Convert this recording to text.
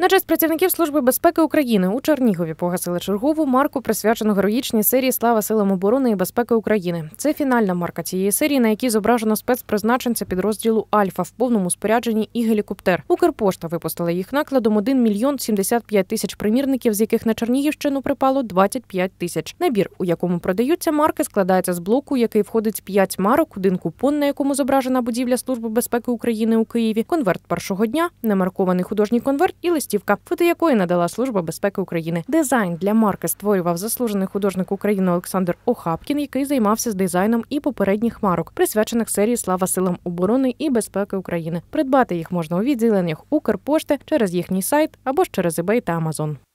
На честь працівників Служби безпеки України у Чернігові погасили чергову марку, присвячену героїчній серії Слава силам оборони і безпеки України. Це фінальна марка цієї серії, на якій зображено спецпризначенця підрозділу Альфа в повному спорядженні і гелікоптер. Укрпошта випустила їх накладом 1 мільйон 75 тисяч примірників, з яких на Чернігівщину припало 25 тисяч. Набір, у якому продаються марки, складається з блоку, який входить 5 марок, один купон, на якому зображена будівля Служби безпеки України у Києві, конверт першого дня, немаркований художній конверт і лист листівка, фото якої надала служба безпеки України. Дизайн для марки створював заслужений художник України Олександр Охапкін, який займався з дизайном і попередніх марок, присвячених серії Слава силам оборони і безпеки України. Придбати їх можна у відділеннях Укрпошти через їхній сайт або ж через eBay та Amazon.